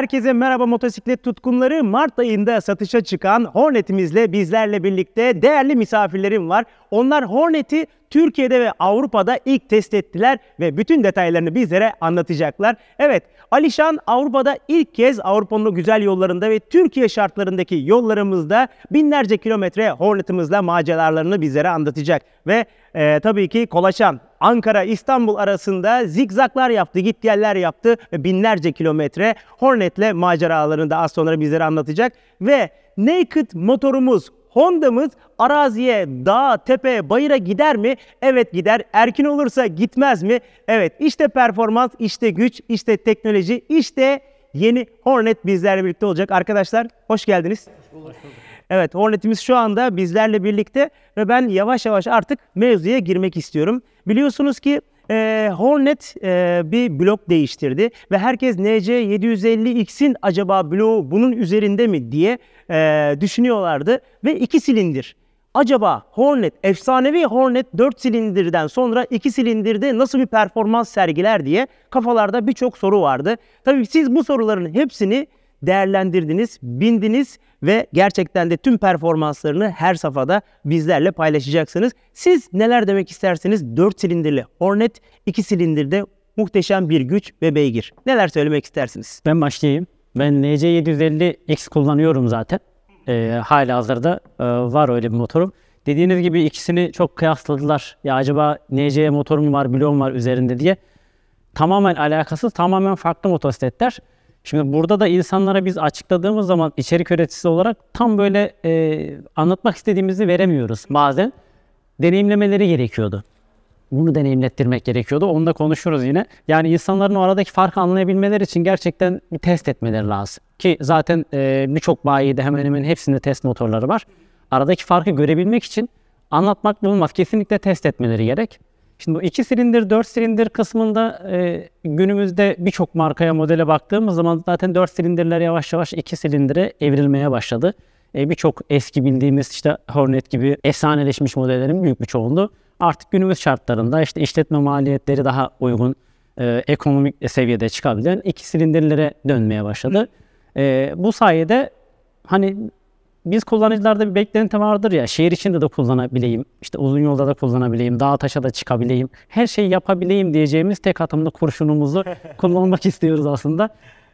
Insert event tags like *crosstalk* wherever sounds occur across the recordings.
Herkese merhaba motosiklet tutkunları. Mart ayında satışa çıkan Hornet'imizle bizlerle birlikte değerli misafirlerim var. Onlar Hornet'i Türkiye'de ve Avrupa'da ilk test ettiler ve bütün detaylarını bizlere anlatacaklar. Evet Alişan Avrupa'da ilk kez Avrupa'nın güzel yollarında ve Türkiye şartlarındaki yollarımızda binlerce kilometre Hornet'ımızla maceralarını bizlere anlatacak. Ve e, tabii ki Kolaçan Ankara İstanbul arasında zigzaklar yaptı, git geller yaptı ve binlerce kilometre Hornet'le maceralarını da az sonra bizlere anlatacak. Ve Naked motorumuz Honda'mız araziye, dağ, tepe, bayıra gider mi? Evet gider. Erkin olursa gitmez mi? Evet. İşte performans, işte güç, işte teknoloji, işte yeni Hornet bizlerle birlikte olacak. Arkadaşlar hoş geldiniz. Hoş bulduk. Evet Hornet'imiz şu anda bizlerle birlikte ve ben yavaş yavaş artık mevzuya girmek istiyorum. Biliyorsunuz ki e, Hornet e, bir blok değiştirdi ve herkes NC750X'in acaba bloğu bunun üzerinde mi diye e, düşünüyorlardı ve iki silindir. Acaba Hornet, efsanevi Hornet 4 silindirden sonra 2 silindirde nasıl bir performans sergiler diye kafalarda birçok soru vardı. Tabii siz bu soruların hepsini değerlendirdiniz, bindiniz ve gerçekten de tüm performanslarını her safhada bizlerle paylaşacaksınız. Siz neler demek istersiniz? 4 silindirli Hornet, 2 silindirde muhteşem bir güç ve beygir. Neler söylemek istersiniz? Ben başlayayım. Ben NC750X kullanıyorum zaten. Ee, hala hazırda e, var öyle bir motorum. Dediğiniz gibi ikisini çok kıyasladılar. Ya acaba NC motor mu var, bloğum var üzerinde diye. Tamamen alakasız, tamamen farklı motosikletler. Şimdi burada da insanlara biz açıkladığımız zaman içerik üreticisi olarak tam böyle e, anlatmak istediğimizi veremiyoruz bazen. Deneyimlemeleri gerekiyordu. Bunu deneyimlettirmek gerekiyordu. Onu da konuşuruz yine. Yani insanların o aradaki farkı anlayabilmeleri için gerçekten bir test etmeleri lazım. Ki zaten e, birçok bayide hemen hemen hepsinde test motorları var. Aradaki farkı görebilmek için anlatmak bulmak kesinlikle test etmeleri gerek. Şimdi bu 2 silindir, 4 silindir kısmında e, günümüzde birçok markaya, modele baktığımız zaman zaten 4 silindirler yavaş yavaş 2 silindire evrilmeye başladı. E, birçok eski bildiğimiz işte Hornet gibi efsaneleşmiş modellerin büyük bir çoğunluğu artık günümüz şartlarında işte işletme maliyetleri daha uygun, e, ekonomik seviyede çıkabilen 2 silindirlere dönmeye başladı. E, bu sayede hani biz kullanıcılarda bir beklenti vardır ya şehir içinde de kullanabileyim, işte uzun yolda da kullanabileyim, dağ taşa da çıkabileyim, her şeyi yapabileyim diyeceğimiz tek atımlı kurşunumuzu *laughs* kullanmak istiyoruz aslında.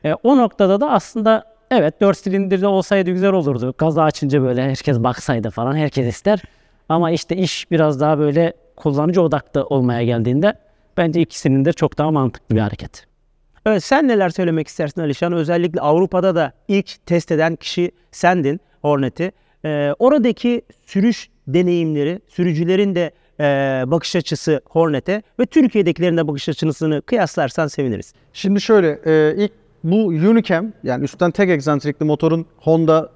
E, o noktada da aslında evet 4 silindirde olsaydı güzel olurdu. Gaza açınca böyle herkes baksaydı falan herkes ister. Ama işte iş biraz daha böyle kullanıcı odaklı olmaya geldiğinde bence ikisinin de çok daha mantıklı bir hareket. Evet sen neler söylemek istersin Alişan? Özellikle Avrupa'da da ilk test eden kişi sendin. Hornet'i. E, oradaki sürüş deneyimleri, sürücülerin de e, bakış açısı Hornet'e ve Türkiye'dekilerin de bakış açısını kıyaslarsan seviniriz. Şimdi şöyle e, ilk bu Unicam yani üstten tek egzantrikli motorun Honda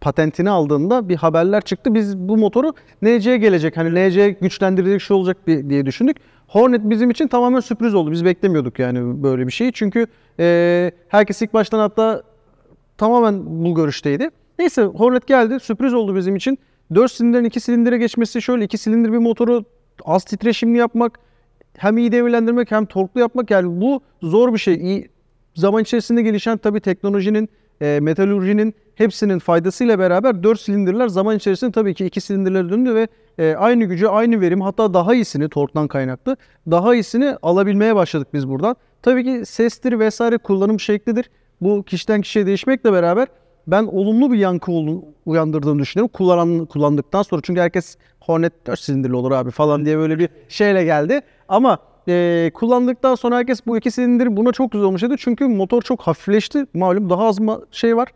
patentini aldığında bir haberler çıktı. Biz bu motoru NC'ye gelecek hani NC güçlendirecek şey olacak diye düşündük. Hornet bizim için tamamen sürpriz oldu. Biz beklemiyorduk yani böyle bir şeyi. Çünkü e, herkes ilk baştan hatta tamamen bu görüşteydi. Neyse Hornet geldi. Sürpriz oldu bizim için. 4 silindirin 2 silindire geçmesi şöyle 2 silindir bir motoru az titreşimli yapmak hem iyi devirlendirmek hem torklu yapmak yani bu zor bir şey. İyi, zaman içerisinde gelişen tabii teknolojinin, e, metalurjinin hepsinin faydasıyla beraber 4 silindirler zaman içerisinde tabii ki 2 silindirlere döndü ve e, aynı gücü, aynı verim hatta daha iyisini torktan kaynaklı daha iyisini alabilmeye başladık biz buradan. Tabii ki sestir vesaire kullanım şeklidir. Bu kişiden kişiye değişmekle beraber ben olumlu bir yankı uyandırdığını düşünüyorum. Kullanan, kullandıktan sonra çünkü herkes Hornet 4 silindirli olur abi falan diye böyle bir şeyle geldi. Ama e, kullandıktan sonra herkes bu iki silindir buna çok güzel olmuş dedi. Çünkü motor çok hafifleşti. Malum daha az şey var.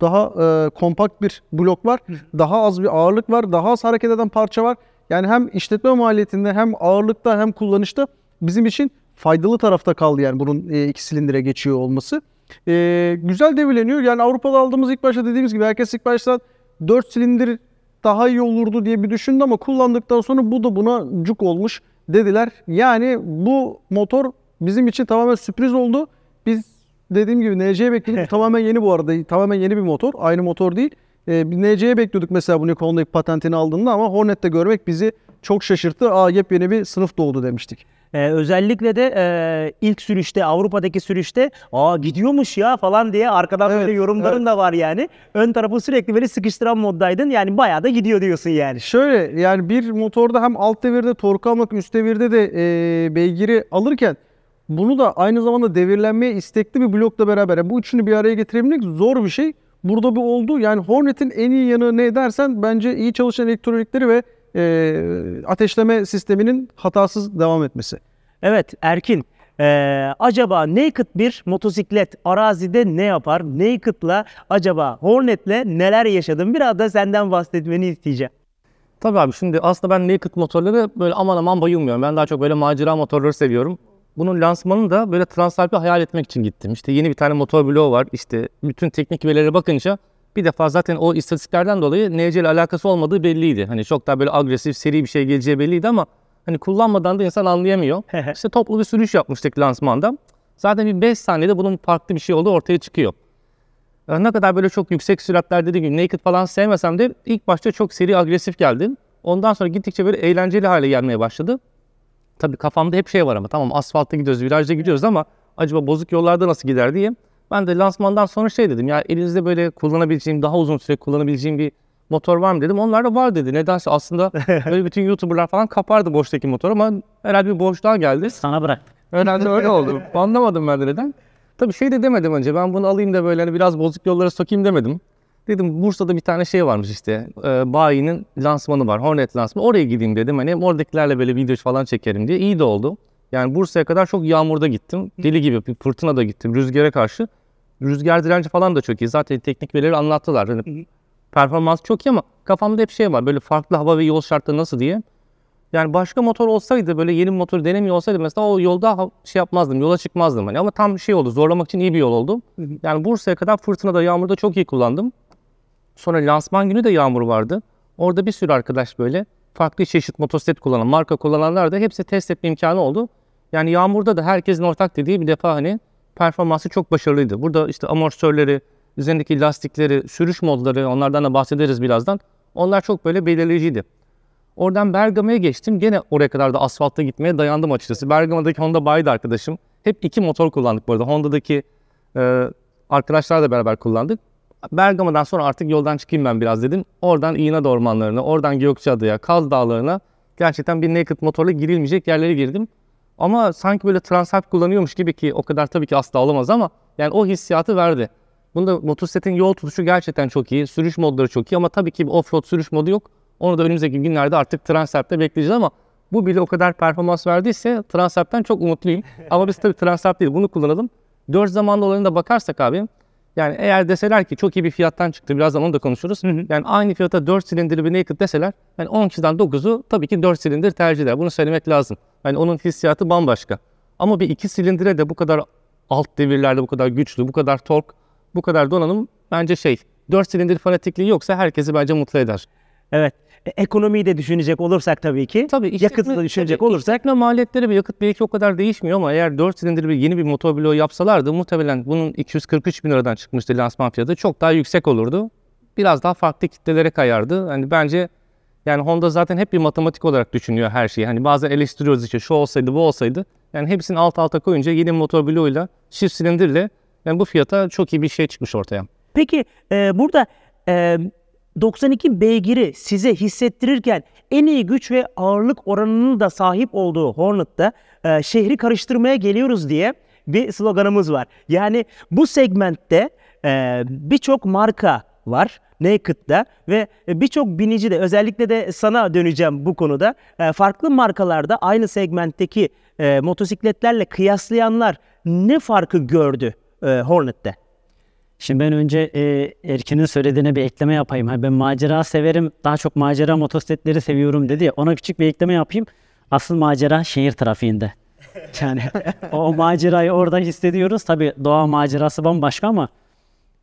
Daha e, kompakt bir blok var. Daha az bir ağırlık var. Daha az hareket eden parça var. Yani hem işletme maliyetinde hem ağırlıkta hem kullanışta bizim için faydalı tarafta kaldı yani bunun e, iki silindire geçiyor olması. E, güzel devirleniyor. Yani Avrupa'da aldığımız ilk başta dediğimiz gibi herkes ilk başta 4 silindir daha iyi olurdu diye bir düşündü ama kullandıktan sonra bu da buna cuk olmuş dediler. Yani bu motor bizim için tamamen sürpriz oldu. Biz dediğim gibi NC'ye bekliyorduk *laughs* tamamen yeni bu arada. Tamamen yeni bir motor. Aynı motor değil. Ee, NC'ye bekliyorduk mesela bunu Honda'yı patentini aldığında ama Hornet'te görmek bizi çok şaşırttı. Aa yepyeni bir sınıf doğdu demiştik. E, özellikle de e, ilk sürüşte Avrupa'daki sürüşte aa gidiyormuş ya falan diye arkadan evet, böyle yorumların evet. da var yani. Ön tarafı sürekli böyle sıkıştıran moddaydın. Yani bayağı da gidiyor diyorsun yani. Şöyle yani bir motorda hem alt devirde tork almak üst devirde de e, beygiri alırken bunu da aynı zamanda devirlenmeye istekli bir blokla beraber yani bu üçünü bir araya getirebilmek zor bir şey. Burada bir oldu. Yani Hornet'in en iyi yanı ne dersen bence iyi çalışan elektronikleri ve e, ateşleme sisteminin hatasız devam etmesi. Evet Erkin. Ee, acaba naked bir motosiklet arazide ne yapar? Naked'la acaba Hornet'le neler yaşadın? Biraz da senden bahsetmeni isteyeceğim. Tabii abi şimdi aslında ben naked motorları böyle aman aman bayılmıyorum. Ben daha çok böyle macera motorları seviyorum. Bunun lansmanını da böyle Transalp'i hayal etmek için gittim. İşte yeni bir tane motor bloğu var. İşte bütün teknik verilere bakınca bir defa zaten o istatistiklerden dolayı NC ile alakası olmadığı belliydi. Hani çok daha böyle agresif, seri bir şey geleceği belliydi ama hani kullanmadan da insan anlayamıyor. işte toplu bir sürüş yapmıştık lansmanda. Zaten bir 5 saniyede bunun farklı bir şey olduğu ortaya çıkıyor. Ne kadar böyle çok yüksek süratler dediğim gibi naked falan sevmesem de ilk başta çok seri agresif geldi. Ondan sonra gittikçe böyle eğlenceli hale gelmeye başladı. Tabii kafamda hep şey var ama tamam asfaltta gidiyoruz, virajda gidiyoruz ama acaba bozuk yollarda nasıl gider diye ben de lansmandan sonra şey dedim ya elinizde böyle kullanabileceğim, daha uzun süre kullanabileceğim bir motor var mı dedim. Onlar da var dedi. Nedense aslında *laughs* böyle bütün YouTuber'lar falan kapardı boştaki motoru ama herhalde bir boşluğa geldi. Sana bırak. Herhalde öyle oldu. *laughs* Anlamadım ben de neden. Tabii şey de demedim önce ben bunu alayım da böyle hani biraz bozuk yollara sokayım demedim. Dedim Bursa'da bir tane şey varmış işte. E, Bayi'nin lansmanı var. Hornet lansmanı. Oraya gideyim dedim. Hani oradakilerle böyle video falan çekerim diye. İyi de oldu. Yani Bursa'ya kadar çok yağmurda gittim. Deli gibi fırtına da gittim. Rüzgara karşı rüzgar direnci falan da çok iyi. Zaten teknik verileri anlattılar. Yani performans çok iyi ama kafamda hep şey var. Böyle farklı hava ve yol şartları nasıl diye. Yani başka motor olsaydı böyle yeni motor denemiyor olsaydı mesela o yolda şey yapmazdım, yola çıkmazdım hani. Ama tam şey oldu, zorlamak için iyi bir yol oldu. Yani Bursa'ya kadar fırtınada, yağmurda çok iyi kullandım. Sonra lansman günü de yağmur vardı. Orada bir sürü arkadaş böyle farklı çeşit motosiklet kullanan, marka kullananlar da hepsi test etme imkanı oldu. Yani yağmurda da herkesin ortak dediği bir defa hani performansı çok başarılıydı. Burada işte amortisörleri, üzerindeki lastikleri, sürüş modları onlardan da bahsederiz birazdan. Onlar çok böyle belirleyiciydi. Oradan Bergama'ya geçtim. Gene oraya kadar da asfaltta gitmeye dayandım açıkçası. Bergama'daki Honda baydı arkadaşım. Hep iki motor kullandık bu arada. Honda'daki e, arkadaşlarla beraber kullandık. Bergama'dan sonra artık yoldan çıkayım ben biraz dedim. Oradan İğnada ormanlarına, oradan Gökçeada'ya, Kaz Dağları'na gerçekten bir naked motorla girilmeyecek yerlere girdim. Ama sanki böyle transalp kullanıyormuş gibi ki o kadar tabii ki asla olamaz ama yani o hissiyatı verdi. Bunda motosikletin yol tutuşu gerçekten çok iyi. Sürüş modları çok iyi ama tabii ki bir off-road sürüş modu yok. Onu da önümüzdeki günlerde artık Transalp'te bekleyeceğiz ama bu bile o kadar performans verdiyse Transalp'ten çok umutluyum. *laughs* ama biz tabii Transalp değil bunu kullanalım. Dört zamanlı olanına da bakarsak abi yani eğer deseler ki çok iyi bir fiyattan çıktı birazdan onu da konuşuruz. Yani aynı fiyata 4 silindirli bir Naked deseler yani 10 kişiden 9'u tabii ki 4 silindir tercih eder. Bunu söylemek lazım. Hani onun hissiyatı bambaşka. Ama bir iki silindire de bu kadar alt devirlerde bu kadar güçlü, bu kadar tork, bu kadar donanım bence şey. Dört silindir fanatikliği yoksa herkesi bence mutlu eder. Evet. E, ekonomiyi de düşünecek olursak tabii ki. Tabii işletme, yakıtı da düşünecek tabii, olursak. Işletme maliyetleri ve yakıt belki o kadar değişmiyor ama eğer 4 silindir bir yeni bir motobilo yapsalardı muhtemelen bunun 243 bin liradan çıkmıştı lansman fiyatı. Çok daha yüksek olurdu. Biraz daha farklı kitlelere kayardı. Yani bence yani Honda zaten hep bir matematik olarak düşünüyor her şeyi. Hani bazen eleştiriyoruz işte şu olsaydı bu olsaydı. Yani hepsini alt alta koyunca yeni motor bloğuyla çift silindirle yani bu fiyata çok iyi bir şey çıkmış ortaya. Peki e, burada e, 92 beygiri size hissettirirken en iyi güç ve ağırlık oranının da sahip olduğu Hornet'ta e, şehri karıştırmaya geliyoruz diye bir sloganımız var. Yani bu segmentte e, birçok marka var. Naked'da ve birçok binici de özellikle de sana döneceğim bu konuda. E, farklı markalarda aynı segmentteki e, motosikletlerle kıyaslayanlar ne farkı gördü e, Hornet'te? Şimdi ben önce e, Erkin'in söylediğine bir ekleme yapayım. Yani ben macera severim, daha çok macera motosikletleri seviyorum dedi ya. Ona küçük bir ekleme yapayım. Asıl macera şehir trafiğinde. *laughs* Yani o macerayı orada hissediyoruz. Tabii doğa macerası bambaşka ama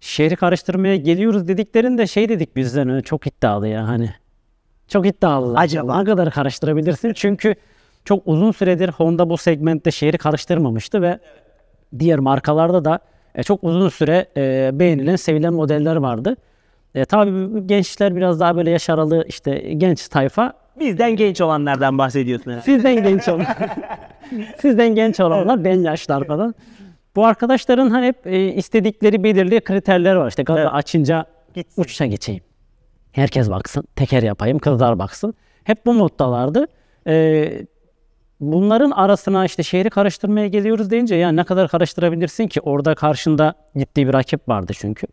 şehri karıştırmaya geliyoruz dediklerinde şey dedik bizden ee, çok iddialı ya hani. Çok iddialı. Acaba? Ne kadar karıştırabilirsin? Çünkü çok uzun süredir Honda bu segmentte şehri karıştırmamıştı ve diğer markalarda da e, çok uzun süre e, beğenilen, sevilen modeller vardı. E, tabii gençler biraz daha böyle yaş aralığı işte genç tayfa. Bizden genç olanlardan bahsediyorsun. Herhalde. Sizden genç olanlar. *laughs* sizden genç olanlar ben yaşlar falan. Bu arkadaşların hani hep e, istedikleri belirli kriterler var. İşte gaza evet. açınca Gitsin. uçuşa geçeyim. Herkes baksın, teker yapayım, kızlar baksın. Hep bu moddalardı. E, bunların arasına işte şehri karıştırmaya geliyoruz deyince yani ne kadar karıştırabilirsin ki? Orada karşında gittiği bir rakip vardı çünkü.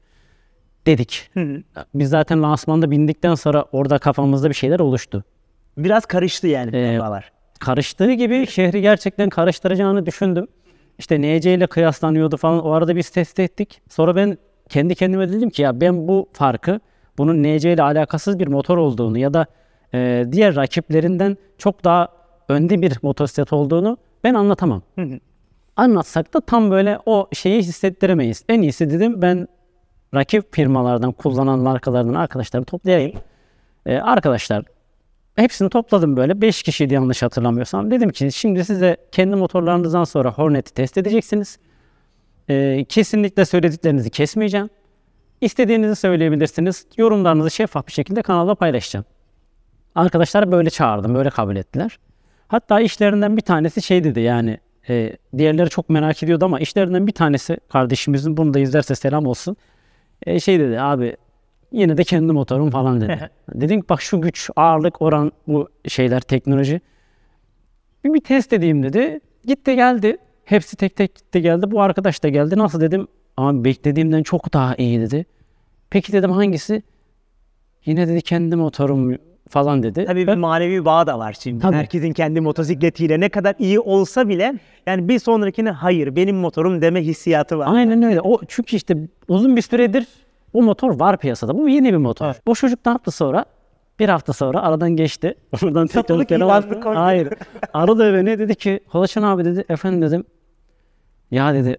Dedik. Hı. Biz zaten lansmanda bindikten sonra orada kafamızda bir şeyler oluştu. Biraz karıştı yani ee, kafalar. Karıştığı gibi şehri gerçekten karıştıracağını düşündüm işte NC ile kıyaslanıyordu falan. O arada biz test ettik. Sonra ben kendi kendime dedim ki ya ben bu farkı bunun NC ile alakasız bir motor olduğunu ya da e, diğer rakiplerinden çok daha önde bir motosiklet olduğunu ben anlatamam. Anlatsak da tam böyle o şeyi hissettiremeyiz. En iyisi dedim ben rakip firmalardan, kullanan markalardan arkadaşları toplayayım. E, arkadaşlar hepsini topladım böyle. 5 kişiydi yanlış hatırlamıyorsam. Dedim ki şimdi size kendi motorlarınızdan sonra Hornet'i test edeceksiniz. Ee, kesinlikle söylediklerinizi kesmeyeceğim. İstediğinizi söyleyebilirsiniz. Yorumlarınızı şeffaf bir şekilde kanalda paylaşacağım. Arkadaşlar böyle çağırdım, böyle kabul ettiler. Hatta işlerinden bir tanesi şey dedi yani e, diğerleri çok merak ediyordu ama işlerinden bir tanesi kardeşimizin bunu da izlerse selam olsun. E, şey dedi abi Yine de kendi motorum falan dedi. *laughs* Dedim ki bak şu güç, ağırlık, oran bu şeyler, teknoloji. Bir, bir test edeyim dedi. Gitti geldi. Hepsi tek tek gitti geldi. Bu arkadaş da geldi. Nasıl dedim? Ama beklediğimden çok daha iyi dedi. Peki dedim hangisi? Yine dedi kendi motorum falan dedi. Tabii bir manevi bağ da var şimdi. Tabii. Herkesin kendi motosikletiyle ne kadar iyi olsa bile yani bir sonrakine hayır benim motorum deme hissiyatı var. Aynen öyle. O çünkü işte uzun bir süredir bu motor var piyasada. Bu yeni bir motor. Evet. Bu çocuk ne yaptı sonra? Bir hafta sonra aradan geçti. Oradan tekrar telefon Hayır. *laughs* Aradı beni dedi ki Holaçan abi dedi efendim dedim. Ya dedi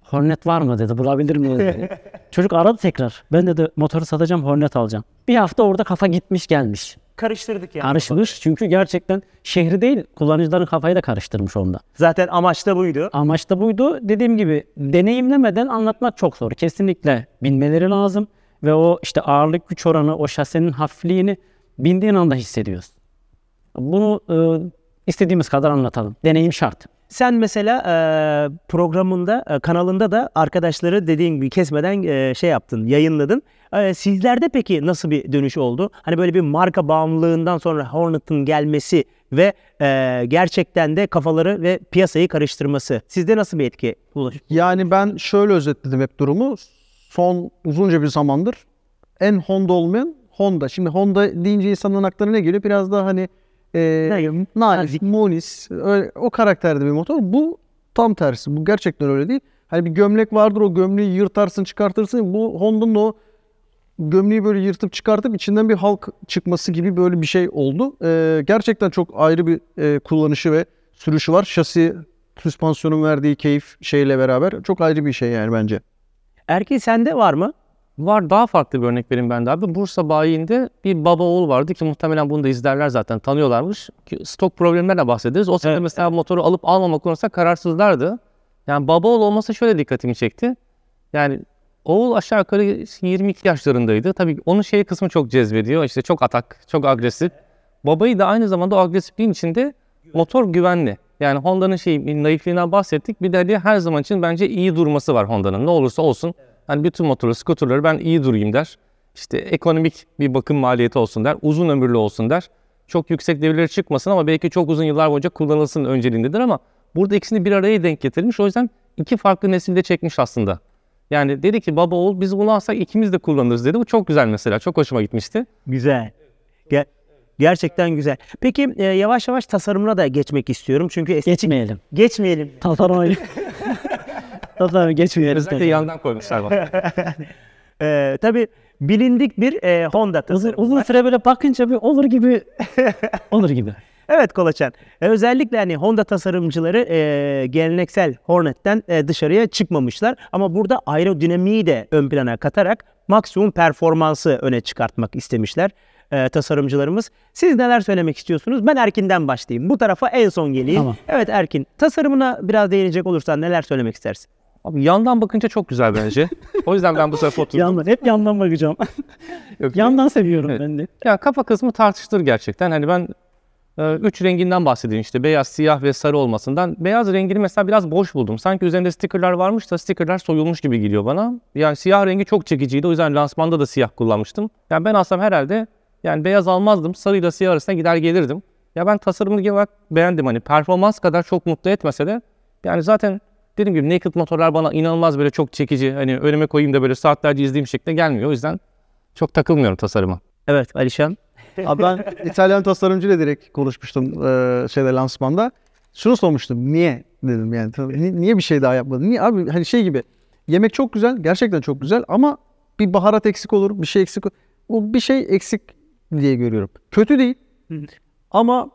Hornet var mı dedi bulabilir mi dedi. *laughs* Çocuk aradı tekrar. Ben dedi motoru satacağım Hornet alacağım. Bir hafta orada kafa gitmiş gelmiş karıştırdık yani. Karışmış çünkü gerçekten şehri değil kullanıcıların kafayı da karıştırmış onda. Zaten amaç da buydu. Amaç da buydu. Dediğim gibi deneyimlemeden anlatmak çok zor. Kesinlikle binmeleri lazım ve o işte ağırlık güç oranı, o şasenin hafifliğini bindiğin anda hissediyoruz. Bunu e, istediğimiz kadar anlatalım. Deneyim şart. Sen mesela e, programında, e, kanalında da arkadaşları dediğin gibi kesmeden e, şey yaptın, yayınladın. E, sizlerde peki nasıl bir dönüş oldu? Hani böyle bir marka bağımlılığından sonra Hornet'ın gelmesi ve e, gerçekten de kafaları ve piyasayı karıştırması. Sizde nasıl bir etki ulaştı? Yani ben şöyle özetledim hep durumu. Son uzunca bir zamandır en Honda olmayan Honda. Şimdi Honda deyince insanların aklına ne geliyor? Biraz daha hani e, nazik, monis öyle, o karakterde bir motor. Bu tam tersi. Bu gerçekten öyle değil. Hani bir gömlek vardır o gömleği yırtarsın çıkartırsın. Bu Honda'nın o gömleği böyle yırtıp çıkartıp içinden bir halk çıkması gibi böyle bir şey oldu. Ee, gerçekten çok ayrı bir e, kullanışı ve sürüşü var. Şasi süspansiyonun verdiği keyif şeyle beraber çok ayrı bir şey yani bence. Erkin sende var mı? Var daha farklı bir örnek vereyim ben de abi. Bursa bayinde bir baba oğul vardı ki muhtemelen bunu da izlerler zaten tanıyorlarmış. Stok problemlerle bahsederiz. O sırada evet. mesela motoru alıp almama konusunda kararsızlardı. Yani baba oğul olması şöyle dikkatimi çekti. Yani oğul aşağı yukarı 22 yaşlarındaydı. Tabii onun şey kısmı çok cezbediyor. İşte çok atak, çok agresif. Babayı da aynı zamanda o agresifliğin içinde motor güvenli. Yani Honda'nın şey naifliğinden bahsettik. Bir de her zaman için bence iyi durması var Honda'nın. Ne olursa olsun. Evet Hani bütün motorlu skuterları ben iyi durayım der. İşte ekonomik bir bakım maliyeti olsun der. Uzun ömürlü olsun der. Çok yüksek devirleri çıkmasın ama belki çok uzun yıllar boyunca kullanılsın önceliğindedir ama burada ikisini bir araya denk getirmiş. O yüzden iki farklı nesilde çekmiş aslında. Yani dedi ki baba oğul biz bunu alsak ikimiz de kullanırız dedi. Bu çok güzel mesela. Çok hoşuma gitmişti. Güzel. Ger Gerçekten güzel. Peki e, yavaş yavaş tasarımına da geçmek istiyorum. Çünkü Geçmeyelim. Geçmeyelim. Tasarım *laughs* Tabii geçmiyoruz. Özellikle yandan koymuşlar bak. *laughs* ee, tabii bilindik bir e, Honda tasarımı. Uzun, uzun süre böyle bakınca bir olur gibi. *laughs* olur gibi. Evet Kolaçan. E, özellikle hani Honda tasarımcıları e, geleneksel Hornet'ten e, dışarıya çıkmamışlar. Ama burada aerodinamiği de ön plana katarak maksimum performansı öne çıkartmak istemişler e, tasarımcılarımız. Siz neler söylemek istiyorsunuz? Ben Erkin'den başlayayım. Bu tarafa en son geleyim. Tamam. Evet Erkin, tasarımına biraz değinecek olursan neler söylemek istersin? Abi yandan bakınca çok güzel bence. o yüzden ben bu sefer oturdum. Yandan, hep yandan bakacağım. *laughs* Yok, yandan seviyorum evet. ben de. Ya kafa kısmı tartıştır gerçekten. Hani ben e, üç renginden bahsedeyim işte beyaz, siyah ve sarı olmasından. Beyaz rengini mesela biraz boş buldum. Sanki üzerinde stikerler varmış da stikerler soyulmuş gibi geliyor bana. Yani siyah rengi çok çekiciydi. O yüzden lansmanda da siyah kullanmıştım. Yani ben alsam herhalde yani beyaz almazdım. Sarıyla siyah arasında gider gelirdim. Ya ben tasarımını olarak beğendim. Hani performans kadar çok mutlu etmese de yani zaten dediğim gibi naked motorlar bana inanılmaz böyle çok çekici. Hani önüme koyayım da böyle saatlerce izleyeyim şekilde gelmiyor. O yüzden çok takılmıyorum tasarıma. Evet Alişan. *laughs* Abi ben İtalyan tasarımcıyla direkt konuşmuştum e, şeyde lansmanda. Şunu sormuştum. Niye dedim yani. niye bir şey daha yapmadın? Niye abi hani şey gibi. Yemek çok güzel. Gerçekten çok güzel ama bir baharat eksik olur. Bir şey eksik olur. bir şey eksik diye görüyorum. Kötü değil. Ama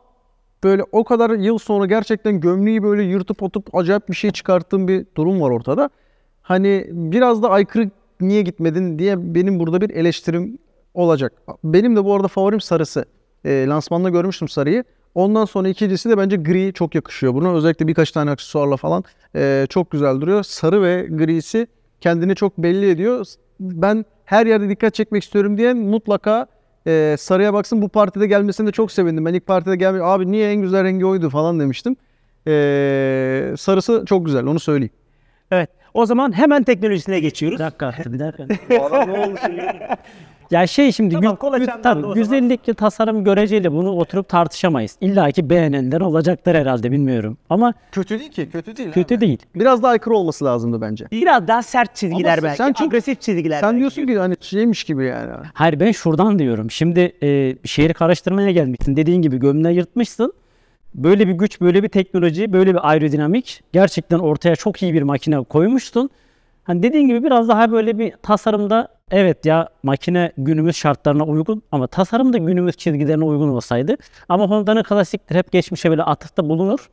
böyle o kadar yıl sonra gerçekten gömleği böyle yırtıp atıp acayip bir şey çıkarttığım bir durum var ortada. Hani biraz da aykırı niye gitmedin diye benim burada bir eleştirim olacak. Benim de bu arada favorim sarısı. E, lansmanda görmüştüm sarıyı. Ondan sonra ikincisi de bence gri çok yakışıyor buna. Özellikle birkaç tane aksesuarla falan e, çok güzel duruyor. Sarı ve grisi kendini çok belli ediyor. Ben her yerde dikkat çekmek istiyorum diye mutlaka e, sarıya baksın bu partide gelmesine de çok sevindim. Ben ilk partide gelmiş abi niye en güzel rengi oydu falan demiştim. E, sarısı çok güzel onu söyleyeyim. Evet o zaman hemen teknolojisine geçiyoruz. Bir dakika, bir dakika. *laughs* Ya şey şimdi tamam, gü- tabii, güzellikle tasarım göreceli bunu oturup tartışamayız. İlla ki beğenenler olacaklar herhalde bilmiyorum. Ama kötü değil ki, kötü değil. Kötü abi. değil. Biraz daha aykırı olması lazımdı bence. Biraz daha sert çizgiler Ama belki, sen çok, agresif çizgiler. Sen belki. diyorsun ki hani şeymiş gibi yani. Hayır ben şuradan diyorum. Şimdi e, şehri karıştırmaya gelmişsin. Dediğin gibi gömleği yırtmışsın. Böyle bir güç, böyle bir teknoloji, böyle bir aerodinamik gerçekten ortaya çok iyi bir makine koymuştun. Hani dediğin gibi biraz daha böyle bir tasarımda evet ya makine günümüz şartlarına uygun ama tasarım da günümüz çizgilerine uygun olsaydı. Ama Honda'nın klasiktir hep geçmişe böyle atıfta bulunur.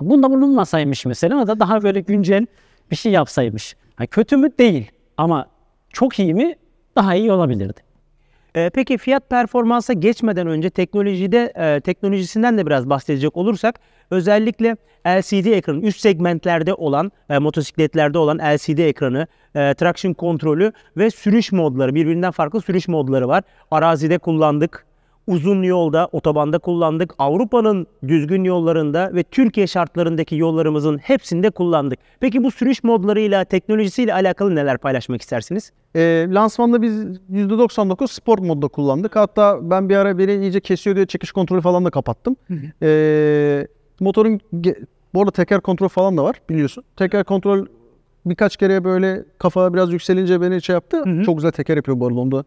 Bunda bulunmasaymış mesela da daha böyle güncel bir şey yapsaymış. Yani kötü mü? Değil. Ama çok iyi mi? Daha iyi olabilirdi. Ee, peki fiyat performansa geçmeden önce teknolojide e, teknolojisinden de biraz bahsedecek olursak özellikle LCD ekranı üst segmentlerde olan e, motosikletlerde olan LCD ekranı, e, traction kontrolü ve sürüş modları birbirinden farklı sürüş modları var. Arazide kullandık uzun yolda, otobanda kullandık. Avrupa'nın düzgün yollarında ve Türkiye şartlarındaki yollarımızın hepsinde kullandık. Peki bu sürüş modlarıyla, teknolojisiyle alakalı neler paylaşmak istersiniz? E, lansmanda biz %99 sport modda kullandık. Hatta ben bir ara beni iyice kesiyor diye çekiş kontrolü falan da kapattım. e, motorun, bu arada teker kontrol falan da var biliyorsun. Teker kontrol birkaç kere böyle kafa biraz yükselince beni şey yaptı. Hı hı. Çok güzel teker yapıyor bu arada onu da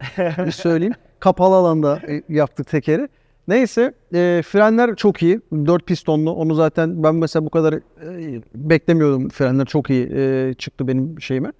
*laughs* söyleyeyim. Kapalı alanda e, yaptı tekeri. Neyse e, frenler çok iyi. 4 pistonlu. Onu zaten ben mesela bu kadar e, beklemiyordum. Frenler çok iyi e, çıktı benim şeyime.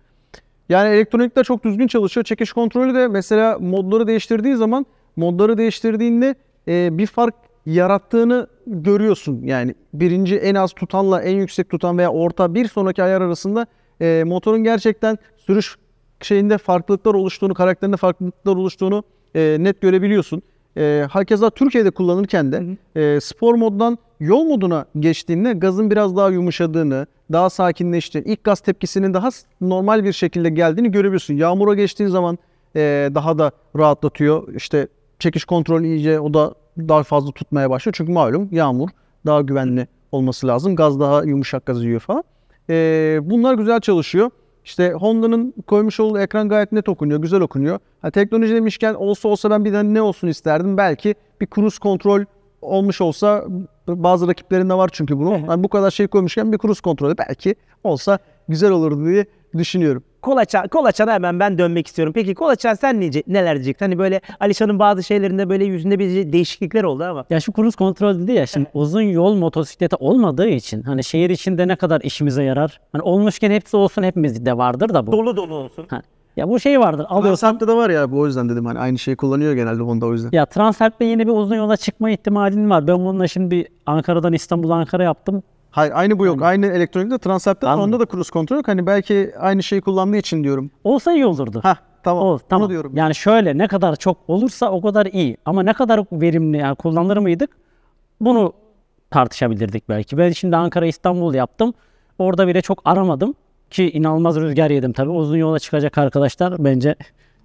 Yani elektronik de çok düzgün çalışıyor. Çekiş kontrolü de mesela modları değiştirdiği zaman modları değiştirdiğinde e, bir fark yarattığını görüyorsun. Yani birinci en az tutanla en yüksek tutan veya orta bir sonraki ayar arasında e, motorun gerçekten sürüş şeyinde farklılıklar oluştuğunu, karakterinde farklılıklar oluştuğunu e, net görebiliyorsun. E, hakeza Türkiye'de kullanırken de hı hı. E, spor moddan yol moduna geçtiğinde gazın biraz daha yumuşadığını, daha sakinleştiğini, ilk gaz tepkisinin daha normal bir şekilde geldiğini görebiliyorsun. Yağmura geçtiğin zaman e, daha da rahatlatıyor. İşte çekiş kontrolü iyice o da daha fazla tutmaya başlıyor. Çünkü malum yağmur daha güvenli olması lazım. Gaz daha yumuşak gaz yiyor falan. Ee, bunlar güzel çalışıyor. İşte Honda'nın koymuş olduğu ekran gayet net okunuyor, güzel okunuyor. Ha, teknoloji demişken olsa olsa ben bir tane hani ne olsun isterdim? Belki bir cruise kontrol olmuş olsa bazı rakiplerinde var çünkü bunu. Yani bu kadar şey koymuşken bir cruise kontrolü belki olsa güzel olurdu diye düşünüyorum. Kolaçan, Kolaçan'a hemen ben dönmek istiyorum. Peki Kolaçan sen nece, neler diyecektin? Hani böyle Alişan'ın bazı şeylerinde böyle yüzünde bir değişiklikler oldu ama. Ya şu kruz kontrol dedi ya şimdi uzun yol motosikleti olmadığı için hani şehir içinde ne kadar işimize yarar? Hani olmuşken hepsi olsun hepimizde vardır da bu. Dolu dolu olsun. Ha. Ya bu şey vardır. Alıyorsan... de var ya bu o yüzden dedim hani aynı şeyi kullanıyor genelde Honda o yüzden. Ya Transalp'te yine bir uzun yola çıkma ihtimalin var. Ben bununla şimdi Ankara'dan İstanbul Ankara yaptım. Hayır aynı bu yok. Aynı, aynı elektronikte Transap'ta onda da cruise kontrol yok. Hani belki aynı şeyi kullandığı için diyorum. Olsa iyi olurdu. Ha tamam. Ol, tamam. Onu diyorum. Yani şöyle ne kadar çok olursa o kadar iyi. Ama ne kadar verimli yani kullanılır mıydık? Bunu tartışabilirdik belki. Ben şimdi Ankara İstanbul yaptım. Orada bile çok aramadım ki inanılmaz rüzgar yedim tabii. Uzun yola çıkacak arkadaşlar bence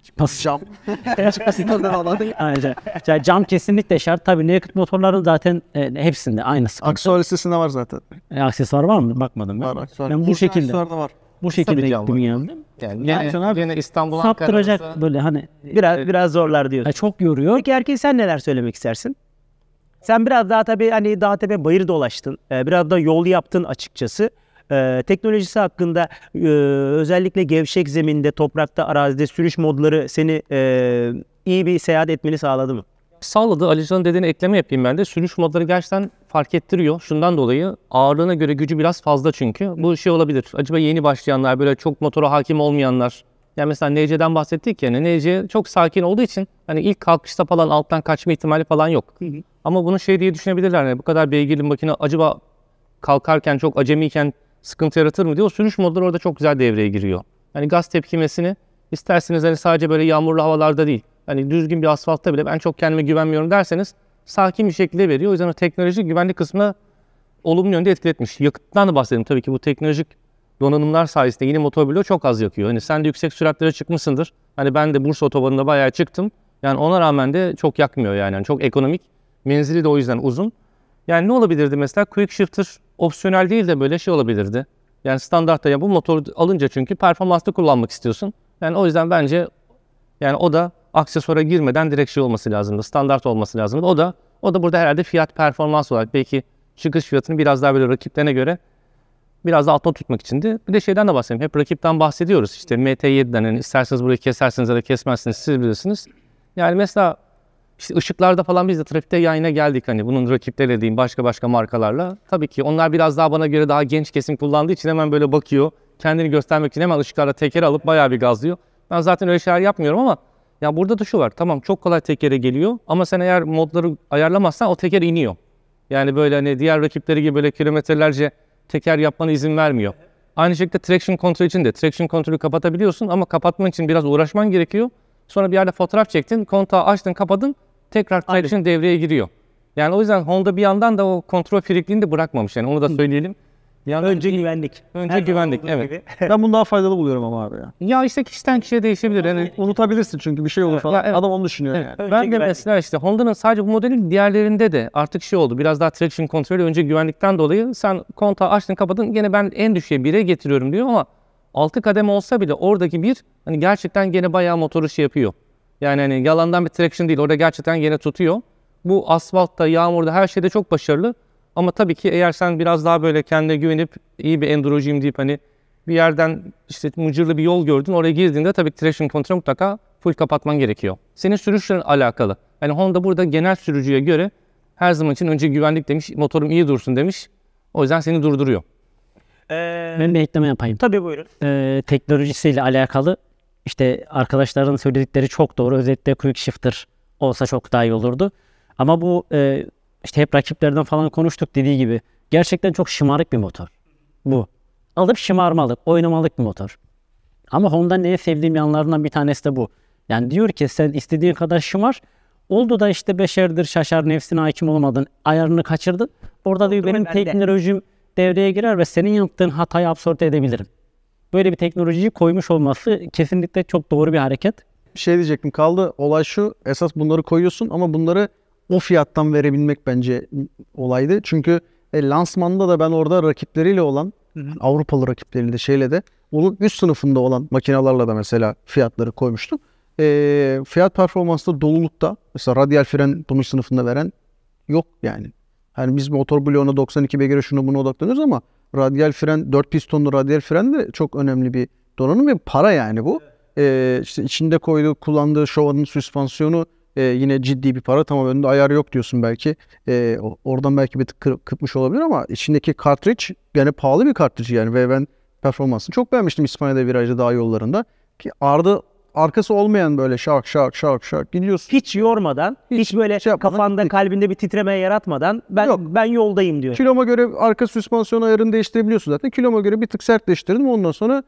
Çıkmaz. Cam. *laughs* Çıkmasından anladın. *laughs* Ayrıca. Yani cam kesinlikle şart. Tabii naked motorların zaten e, hepsinde aynısı. listesinde var zaten. E, aksesuar var mı? Bakmadım ben. Var aksesuar. Ben bu şekilde. Aksesuar var. Bu şekilde gittim geldim. Yani, yani, yani abi, yine İstanbul Saptıracak arası... böyle hani. E, biraz evet. biraz zorlar diyor. Yani e, çok yoruyor. Peki Erkin sen neler söylemek istersin? Sen biraz daha tabii hani daha tabii bayır dolaştın. Ee, biraz da yol yaptın açıkçası e, teknolojisi hakkında e, özellikle gevşek zeminde, toprakta, arazide sürüş modları seni e, iyi bir seyahat etmeni sağladı mı? Sağladı. Alican'ın dediğine ekleme yapayım ben de. Sürüş modları gerçekten fark ettiriyor. Şundan dolayı ağırlığına göre gücü biraz fazla çünkü. Bu şey olabilir. Acaba yeni başlayanlar, böyle çok motora hakim olmayanlar. Yani mesela NC'den bahsettik ya. NC hani çok sakin olduğu için hani ilk kalkışta falan alttan kaçma ihtimali falan yok. Hı hı. Ama bunu şey diye düşünebilirler. Yani bu kadar beygirli makine acaba kalkarken çok acemiyken sıkıntı yaratır mı diye o sürüş modları orada çok güzel devreye giriyor. Yani gaz tepkimesini isterseniz hani sadece böyle yağmurlu havalarda değil, hani düzgün bir asfaltta bile ben çok kendime güvenmiyorum derseniz sakin bir şekilde veriyor. O yüzden o teknoloji güvenlik kısmına olumlu yönde etki etmiş. Yakıttan da bahsedelim tabii ki bu teknolojik donanımlar sayesinde yine yeni motorbilyo çok az yakıyor. Hani sen de yüksek süratlere çıkmışsındır. Hani ben de Bursa otobanında bayağı çıktım. Yani ona rağmen de çok yakmıyor yani. yani çok ekonomik. Menzili de o yüzden uzun. Yani ne olabilirdi mesela? Quick Shifter opsiyonel değil de böyle şey olabilirdi. Yani standartta ya bu motor alınca çünkü performanslı kullanmak istiyorsun. Yani o yüzden bence yani o da aksesuara girmeden direkt şey olması lazımdı. Standart olması lazımdı. O da o da burada herhalde fiyat performans olarak belki çıkış fiyatını biraz daha böyle rakiplerine göre biraz daha altta tutmak içindi. Bir de şeyden de bahsedeyim. Hep rakipten bahsediyoruz. İşte MT7'den yani isterseniz burayı keserseniz ya da kesmezsiniz siz bilirsiniz. Yani mesela işte ışıklarda falan biz de trafikte yayına geldik hani bunun rakipleri dediğim başka başka markalarla. Tabii ki onlar biraz daha bana göre daha genç kesim kullandığı için hemen böyle bakıyor. Kendini göstermek için hemen ışıklarda teker alıp bayağı bir gazlıyor. Ben zaten öyle şeyler yapmıyorum ama ya burada da şu var. Tamam çok kolay tekere geliyor ama sen eğer modları ayarlamazsan o teker iniyor. Yani böyle hani diğer rakipleri gibi böyle kilometrelerce teker yapmana izin vermiyor. Aynı şekilde traction kontrol için de. Traction kontrolü kapatabiliyorsun ama kapatman için biraz uğraşman gerekiyor. Sonra bir yerde fotoğraf çektin, kontağı açtın, kapadın, tekrar collection devreye giriyor. Yani o yüzden Honda bir yandan da o kontrol frikliğini de bırakmamış. Yani onu da söyleyelim. Bir yandan önce güvenlik. Önce Her güvenlik evet. Gibi. *laughs* ben bunu daha faydalı buluyorum ama abi ya. Ya işte kişiden kişiye değişebilir. Yani unutabilirsin çünkü bir şey olur falan. Ya evet. Adam onu düşünüyor evet. yani. ben de güvenlik. mesela işte Honda'nın sadece bu modelin diğerlerinde de artık şey oldu. Biraz daha traction kontrolü önce güvenlikten dolayı sen kontağı açtın kapadın gene ben en düşüğe 1'e getiriyorum diyor ama 6 kademe olsa bile oradaki bir hani gerçekten gene bayağı motoru şey yapıyor. Yani hani yalandan bir traction değil. Orada gerçekten gene tutuyor. Bu asfaltta, yağmurda her şeyde çok başarılı. Ama tabii ki eğer sen biraz daha böyle kendine güvenip iyi bir endurocuyum deyip hani bir yerden işte mıcırlı bir yol gördün. Oraya girdiğinde tabii traction kontrolü mutlaka full kapatman gerekiyor. Senin sürüşle alakalı. Yani Honda burada genel sürücüye göre her zaman için önce güvenlik demiş, motorum iyi dursun demiş. O yüzden seni durduruyor. Ee, ben bir ekleme yapayım. Tabii buyurun. Ee, teknolojisiyle alakalı işte arkadaşların söyledikleri çok doğru. Özellikle quick shifter olsa çok daha iyi olurdu. Ama bu e, işte hep rakiplerden falan konuştuk dediği gibi gerçekten çok şımarık bir motor. Bu. Alıp şımarmalık, oynamalık bir motor. Ama Honda'nın neye sevdiğim yanlarından bir tanesi de bu. Yani diyor ki sen istediğin kadar şımar. Oldu da işte beşerdir şaşar nefsine hakim olamadın. Ayarını kaçırdın. Orada diyor benim teknolojim de devreye girer ve senin yaptığın hatayı absorbe edebilirim. Böyle bir teknolojiyi koymuş olması kesinlikle çok doğru bir hareket. Bir şey diyecektim kaldı. Olay şu esas bunları koyuyorsun ama bunları o fiyattan verebilmek bence olaydı. Çünkü e, lansmanda da ben orada rakipleriyle olan Avrupalı rakipleriyle şeyle de onun üst sınıfında olan makinalarla da mesela fiyatları koymuştum. E, fiyat performansta dolulukta mesela radyal fren bunun sınıfında veren yok yani. Hani biz motor bloğuna 92 beygire şunu bunu odaklanırız ama radyal fren, 4 pistonlu radyal fren de çok önemli bir donanım ve para yani bu. Ee, işte içinde koyduğu, kullandığı şovanın süspansiyonu e, yine ciddi bir para. Tamam önünde ayar yok diyorsun belki. E, oradan belki bir tık kır, kırpmış olabilir ama içindeki kartriç yani pahalı bir kartriç yani ve ben performansını çok beğenmiştim İspanya'da virajda daha yollarında. Ki Arda arkası olmayan böyle şak şak şak şak gidiyorsun. Hiç yormadan, hiç, hiç böyle şey kafanda, değil. kalbinde bir titreme yaratmadan ben Yok. ben yoldayım diyor. Kiloma göre arka süspansiyon ayarını değiştirebiliyorsun zaten. Kiloma göre bir tık sertleştirdim. Ondan sonra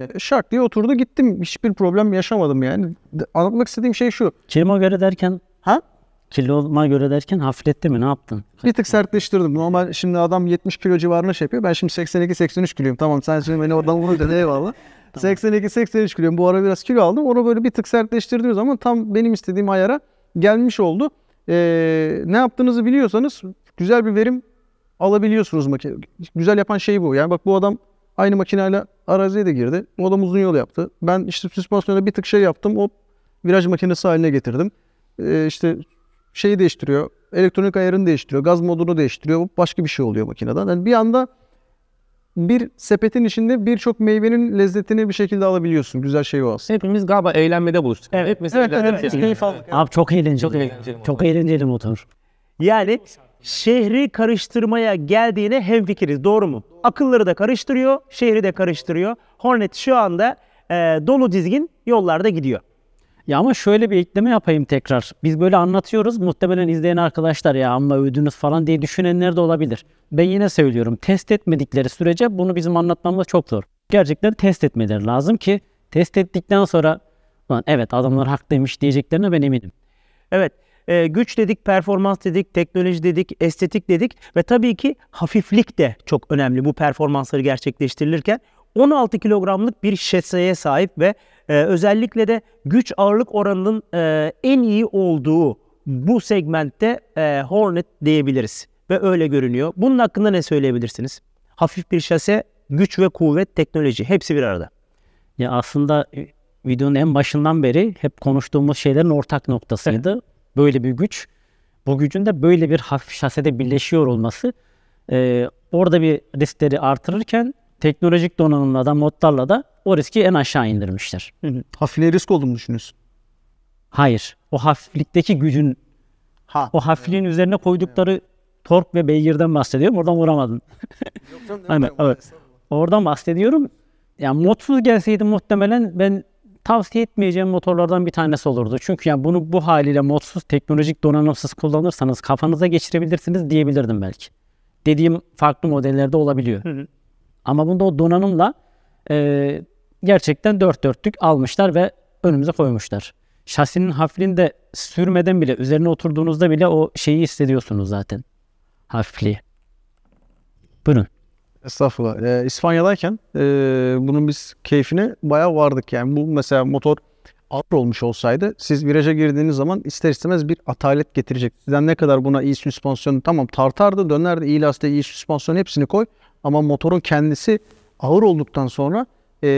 e, şak diye oturdu gittim. Hiçbir problem yaşamadım yani. Anlatmak istediğim şey şu. Kiloma göre derken ha? Kiloma göre derken hafifletti mi? Ne yaptın? Bir tık sertleştirdim. Normal şimdi adam 70 kilo civarına şey yapıyor. Ben şimdi 82-83 kiloyum. Tamam sen şimdi beni oradan vurunca eyvallah. 82-83 kiloyum. Bu ara biraz kilo aldım. Onu böyle bir tık sertleştirdiğim zaman tam benim istediğim ayara gelmiş oldu. Ee, ne yaptığınızı biliyorsanız güzel bir verim alabiliyorsunuz makine. Güzel yapan şey bu. Yani bak bu adam aynı makineyle araziye de girdi. O adam uzun yol yaptı. Ben işte süspansiyona bir tık şey yaptım. Hop viraj makinesi haline getirdim. Ee, işte şeyi değiştiriyor. Elektronik ayarını değiştiriyor. Gaz modunu değiştiriyor. Başka bir şey oluyor makineden. Yani bir anda bir sepetin içinde birçok meyvenin lezzetini bir şekilde alabiliyorsun. Güzel şey o aslında. Hepimiz galiba eğlenmede buluştuk. Evet, Hepimiz evet, eğlenmede evet, keyif aldık. Abi çok eğlenceli. Çok eğlenceli, çok eğlenceli motor. Yani şehri karıştırmaya geldiğine hemfikiriz. Doğru mu? Akılları da karıştırıyor, şehri de karıştırıyor. Hornet şu anda e, dolu dizgin yollarda gidiyor. Ya ama şöyle bir ekleme yapayım tekrar. Biz böyle anlatıyoruz. Muhtemelen izleyen arkadaşlar ya ama övdünüz falan diye düşünenler de olabilir. Ben yine söylüyorum. Test etmedikleri sürece bunu bizim anlatmamız çok zor. Gerçekten test etmeleri lazım ki test ettikten sonra Lan evet adamlar hak demiş diyeceklerine ben eminim. Evet e, güç dedik, performans dedik, teknoloji dedik, estetik dedik ve tabii ki hafiflik de çok önemli bu performansları gerçekleştirilirken. 16 kilogramlık bir şeseye sahip ve e, özellikle de güç ağırlık oranının e, en iyi olduğu bu segmentte e, Hornet diyebiliriz ve öyle görünüyor. Bunun hakkında ne söyleyebilirsiniz? Hafif bir şase, güç ve kuvvet, teknoloji hepsi bir arada. Ya aslında e, videonun en başından beri hep konuştuğumuz şeylerin ortak noktasıydı. Böyle bir güç. Bu gücün de böyle bir hafif şasede birleşiyor olması e, orada bir riskleri artırırken teknolojik donanımla da modlarla da o riski en aşağı indirmişler. Yani hafifliğe risk olduğunu düşünüyorsun. Hayır. O hafiflikteki gücün ha. o hafifliğin evet. üzerine koydukları evet. tork ve beygirden bahsediyorum. Oradan vuramadın. *laughs* Yok evet. Oradan bahsediyorum. Yani modsuz gelseydi muhtemelen ben tavsiye etmeyeceğim motorlardan bir tanesi olurdu. Çünkü yani bunu bu haliyle modsuz, teknolojik donanımsız kullanırsanız kafanıza geçirebilirsiniz diyebilirdim belki. Dediğim farklı modellerde olabiliyor. Hı hı. Ama bunda o donanımla e, gerçekten dört dörtlük almışlar ve önümüze koymuşlar. Şasinin hafifliğini sürmeden bile üzerine oturduğunuzda bile o şeyi hissediyorsunuz zaten. Hafifliği. Buyurun. Estağfurullah. Ee, İspanya'dayken e, bunun biz keyfini bayağı vardık yani. Bu mesela motor ağır olmuş olsaydı siz viraja girdiğiniz zaman ister istemez bir atalet getirecek. Sizden ne kadar buna iyi süspansiyonu tamam tartardı dönerdi iyi lastiği iyi süspansiyonu hepsini koy ama motorun kendisi ağır olduktan sonra e,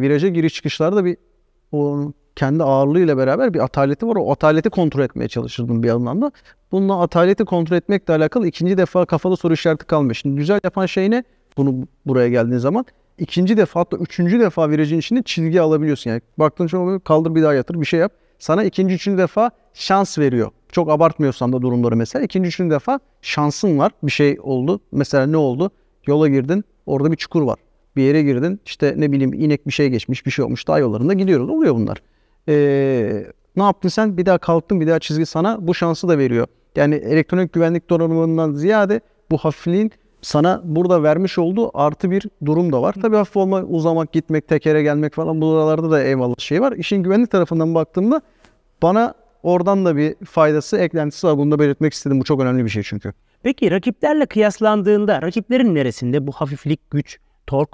viraja giriş çıkışlarda bir o kendi ağırlığıyla beraber bir ataleti var. O ataleti kontrol etmeye çalışırdım bir yandan da. Bununla ataleti kontrol etmekle alakalı ikinci defa kafada soru işareti kalmış. Şimdi güzel yapan şey ne? Bunu buraya geldiğin zaman ikinci defa hatta üçüncü defa virajın içinde çizgi alabiliyorsun. Yani baktığın zaman kaldır bir daha yatır bir şey yap. Sana ikinci üçüncü defa şans veriyor. Çok abartmıyorsan da durumları mesela. ikinci üçüncü defa şansın var. Bir şey oldu. Mesela ne oldu? Yola girdin. Orada bir çukur var. Bir yere girdin. İşte ne bileyim inek bir şey geçmiş. Bir şey olmuş. Daha yollarında gidiyoruz. Oluyor bunlar. Ee, ne yaptın sen? Bir daha kalktın. Bir daha çizgi sana bu şansı da veriyor. Yani elektronik güvenlik donanımından ziyade bu hafifliğin sana burada vermiş olduğu artı bir durum da var. Tabii hafif olmak, uzamak, gitmek, tekere gelmek falan buralarda da eyvallah şey var. İşin güvenlik tarafından baktığımda bana oradan da bir faydası, eklentisi var. Bunu da belirtmek istedim. Bu çok önemli bir şey çünkü. Peki rakiplerle kıyaslandığında rakiplerin neresinde bu hafiflik, güç, tork?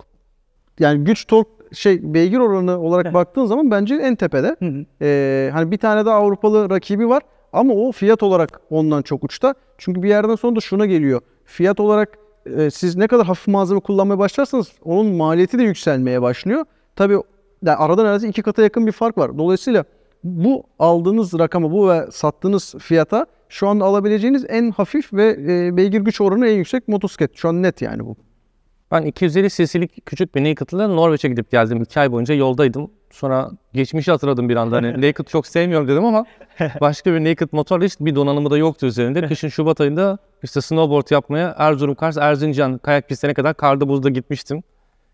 Yani güç, tork şey beygir oranı olarak baktığın zaman bence en tepede. Ee, hani bir tane daha Avrupalı rakibi var ama o fiyat olarak ondan çok uçta. Çünkü bir yerden sonra da şuna geliyor. Fiyat olarak e, siz ne kadar hafif malzeme kullanmaya başlarsanız onun maliyeti de yükselmeye başlıyor. Tabii yani arada neredeyse iki kata yakın bir fark var. Dolayısıyla bu aldığınız rakama, bu ve sattığınız fiyata şu anda alabileceğiniz en hafif ve e, beygir güç oranı en yüksek motosiklet. Şu an net yani bu. Ben 250 cc'lik küçük bir Naked'la Norveç'e gidip geldim. 2 ay boyunca yoldaydım. Sonra geçmişi hatırladım bir anda. Hani *laughs* Naked çok sevmiyorum dedim ama başka bir Naked motor hiç bir donanımı da yoktu üzerinde. *laughs* Kışın Şubat ayında işte snowboard yapmaya Erzurum, Kars, Erzincan kayak pistine kadar karda buzda gitmiştim.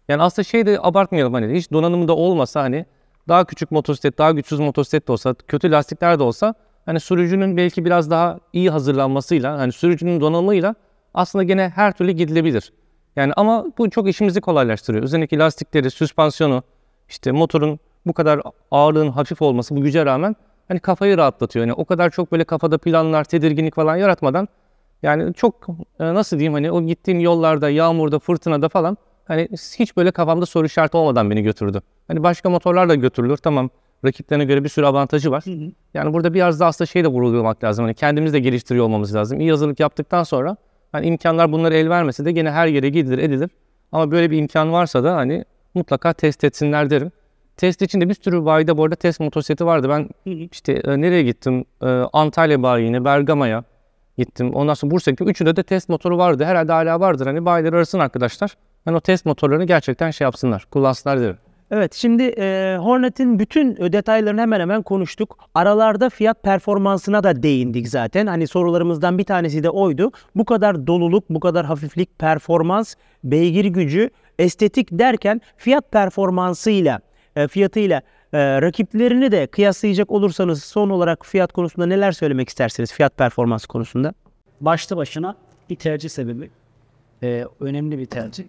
Yani aslında şey de abartmayalım hani hiç donanımı da olmasa hani daha küçük motosiklet, daha güçsüz motosiklet de olsa, kötü lastikler de olsa hani sürücünün belki biraz daha iyi hazırlanmasıyla, hani sürücünün donanımıyla aslında gene her türlü gidilebilir. Yani ama bu çok işimizi kolaylaştırıyor. Üzerindeki lastikleri, süspansiyonu, işte motorun bu kadar ağırlığın hafif olması bu güce rağmen hani kafayı rahatlatıyor. Yani o kadar çok böyle kafada planlar, tedirginlik falan yaratmadan yani çok e, nasıl diyeyim hani o gittiğim yollarda, yağmurda, fırtınada falan hani hiç böyle kafamda soru işareti olmadan beni götürdü. Hani başka motorlar da götürülür tamam rakiplerine göre bir sürü avantajı var. Yani burada biraz daha aslında şey de vurgulamak lazım. Hani kendimiz de geliştiriyor olmamız lazım. İyi hazırlık yaptıktan sonra hani imkanlar bunları el vermese de gene her yere gidilir edilir. Ama böyle bir imkan varsa da hani mutlaka test etsinler derim. Test içinde bir sürü bayide bu arada test motosikleti vardı. Ben işte e, nereye gittim? E, Antalya bayine, Bergama'ya gittim. Ondan sonra Bursa gittim. Üçünde de test motoru vardı. Herhalde hala vardır. Hani bayileri arasın arkadaşlar. Hani o test motorlarını gerçekten şey yapsınlar, kullansınlar derim. Evet şimdi e, Hornet'in bütün e, detaylarını hemen hemen konuştuk. Aralarda fiyat performansına da değindik zaten. Hani sorularımızdan bir tanesi de oydu. Bu kadar doluluk, bu kadar hafiflik, performans, beygir gücü Estetik derken fiyat performansıyla, e, fiyatıyla e, rakiplerini de kıyaslayacak olursanız son olarak fiyat konusunda neler söylemek istersiniz fiyat performans konusunda? Başta başına bir tercih sebebi. E, önemli bir tercih.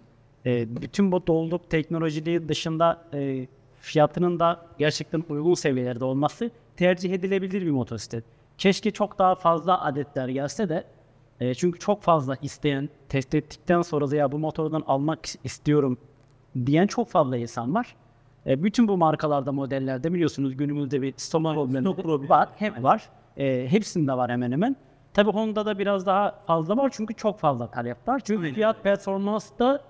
E, bütün bu doluluk teknolojiliği dışında e, fiyatının da gerçekten uygun seviyelerde olması tercih edilebilir bir motosiklet. Keşke çok daha fazla adetler gelse de e, çünkü çok fazla isteyen test ettikten sonra da ya bu motordan almak istiyorum diyen çok fazla insan var. E, bütün bu markalarda, modellerde biliyorsunuz günümüzde bir stok problemi problem. var. Hep var. E, hepsinde var hemen hemen. Tabii Honda da biraz daha fazla var çünkü çok fazla talep var. Çünkü Aynen. fiyat performans da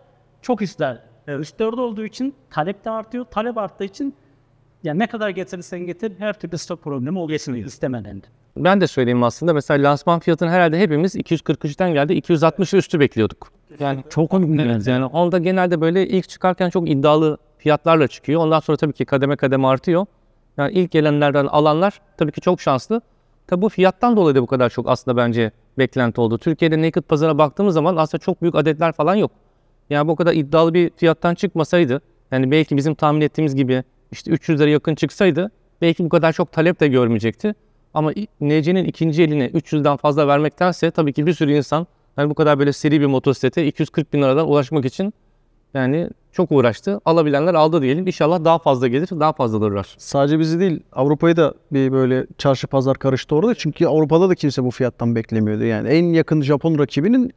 çok ister. Evet. Üstlerde olduğu için talep de artıyor. Talep arttığı için yani ne kadar getirirsen getir her türlü stok problemi oluyor istemeden ben de söyleyeyim aslında mesela lansman fiyatını herhalde hepimiz 243'ten geldi 260 üstü bekliyorduk. Yani çok evet, şey. yani onda genelde böyle ilk çıkarken çok iddialı fiyatlarla çıkıyor. Ondan sonra tabii ki kademe kademe artıyor. Yani ilk gelenlerden alanlar tabii ki çok şanslı. Tabi bu fiyattan dolayı da bu kadar çok aslında bence beklenti oldu. Türkiye'de naked pazara baktığımız zaman aslında çok büyük adetler falan yok. Yani bu kadar iddialı bir fiyattan çıkmasaydı yani belki bizim tahmin ettiğimiz gibi işte 300 lira yakın çıksaydı belki bu kadar çok talep de görmeyecekti. Ama NC'nin ikinci eline 300'den fazla vermektense tabii ki bir sürü insan yani bu kadar böyle seri bir motosiklete 240 bin liradan ulaşmak için yani çok uğraştı. Alabilenler aldı diyelim. İnşallah daha fazla gelir, daha fazla uğrar. Sadece bizi değil, Avrupa'yı da bir böyle çarşı pazar karıştı orada. Çünkü Avrupa'da da kimse bu fiyattan beklemiyordu. Yani en yakın Japon rakibinin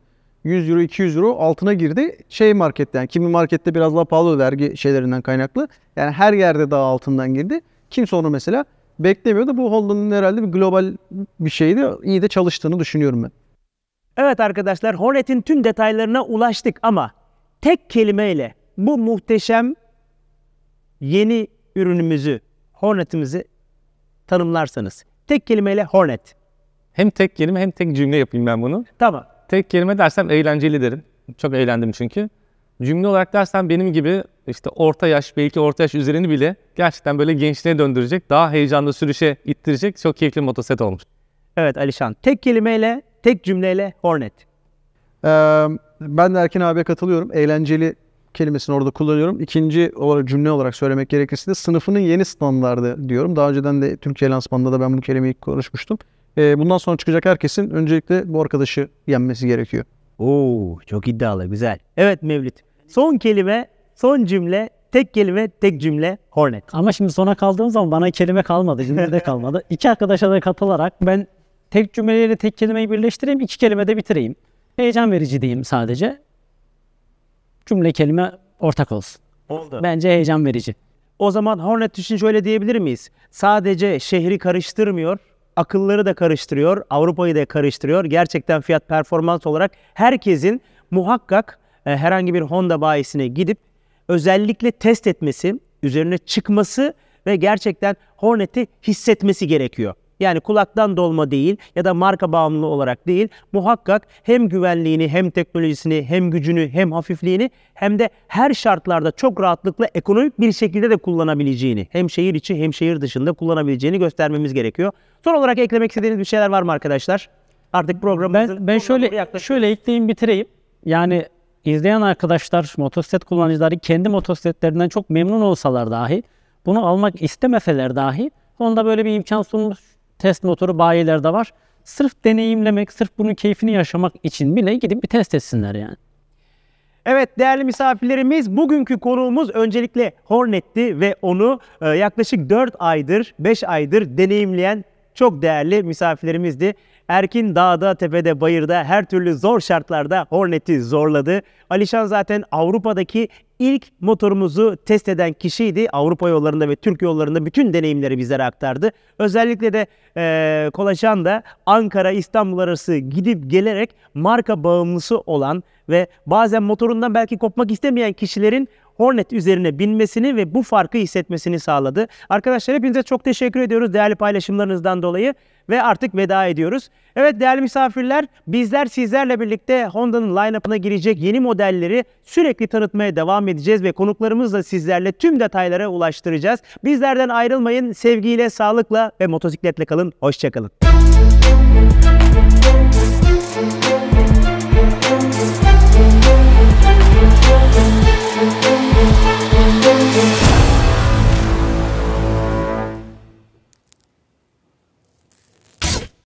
100 euro 200 euro altına girdi. Şey markette yani kimi markette biraz daha pahalı vergi şeylerinden kaynaklı. Yani her yerde daha altından girdi. Kimse onu mesela Beklemiyordu bu Hollanda'nın herhalde bir global bir şeydi. İyi de çalıştığını düşünüyorum ben. Evet arkadaşlar Hornet'in tüm detaylarına ulaştık ama tek kelimeyle bu muhteşem yeni ürünümüzü Hornet'imizi tanımlarsanız. Tek kelimeyle Hornet. Hem tek kelime hem tek cümle yapayım ben bunu. Tamam. Tek kelime dersem eğlenceli derim. Çok eğlendim çünkü. Cümle olarak dersem benim gibi işte orta yaş belki orta yaş üzerini bile gerçekten böyle gençliğe döndürecek, daha heyecanlı sürüşe ittirecek çok keyifli motoset olmuş. Evet Alişan, tek kelimeyle, tek cümleyle Hornet. Ee, ben de Erkin abiye katılıyorum. Eğlenceli kelimesini orada kullanıyorum. İkinci olarak cümle olarak söylemek gerekirse de sınıfının yeni standardı diyorum. Daha önceden de Türkiye lansmanında da ben bu kelimeyi konuşmuştum. Ee, bundan sonra çıkacak herkesin öncelikle bu arkadaşı yenmesi gerekiyor. Oo, çok iddialı, güzel. Evet Mevlüt, son kelime Son cümle tek kelime tek cümle Hornet. Ama şimdi sona kaldığım zaman bana kelime kalmadı. Cümle de kalmadı. *laughs* İki arkadaşa da katılarak ben tek cümleyle tek kelimeyi birleştireyim. iki kelime de bitireyim. Heyecan verici diyeyim sadece. Cümle kelime ortak olsun. Oldu. Bence heyecan verici. O zaman Hornet için şöyle diyebilir miyiz? Sadece şehri karıştırmıyor, akılları da karıştırıyor, Avrupa'yı da karıştırıyor. Gerçekten fiyat performans olarak herkesin muhakkak e, herhangi bir Honda bayisine gidip özellikle test etmesi, üzerine çıkması ve gerçekten Hornet'i hissetmesi gerekiyor. Yani kulaktan dolma değil ya da marka bağımlı olarak değil. Muhakkak hem güvenliğini hem teknolojisini hem gücünü hem hafifliğini hem de her şartlarda çok rahatlıkla ekonomik bir şekilde de kullanabileceğini hem şehir içi hem şehir dışında kullanabileceğini göstermemiz gerekiyor. Son olarak eklemek istediğiniz bir şeyler var mı arkadaşlar? Artık programımızın ben, ben şöyle şöyle ekleyeyim bitireyim. Yani izleyen arkadaşlar, motosiklet kullanıcıları kendi motosikletlerinden çok memnun olsalar dahi, bunu almak istemeseler dahi, onda böyle bir imkan sunmuş test motoru bayilerde var. Sırf deneyimlemek, sırf bunun keyfini yaşamak için bile gidip bir test etsinler yani. Evet değerli misafirlerimiz bugünkü konuğumuz öncelikle Hornet'ti ve onu e, yaklaşık 4 aydır 5 aydır deneyimleyen çok değerli misafirlerimizdi. Erkin dağda, tepede, bayırda her türlü zor şartlarda Hornet'i zorladı. Alişan zaten Avrupa'daki ilk motorumuzu test eden kişiydi. Avrupa yollarında ve Türk yollarında bütün deneyimleri bizlere aktardı. Özellikle de e, Kolaşan da Ankara İstanbul arası gidip gelerek marka bağımlısı olan ve bazen motorundan belki kopmak istemeyen kişilerin Hornet üzerine binmesini ve bu farkı hissetmesini sağladı. Arkadaşlar hepinize çok teşekkür ediyoruz değerli paylaşımlarınızdan dolayı ve artık veda ediyoruz. Evet değerli misafirler bizler sizlerle birlikte Honda'nın line-up'ına girecek yeni modelleri sürekli tanıtmaya devam edeceğiz ve konuklarımızla sizlerle tüm detaylara ulaştıracağız. Bizlerden ayrılmayın sevgiyle, sağlıkla ve motosikletle kalın. Hoşçakalın.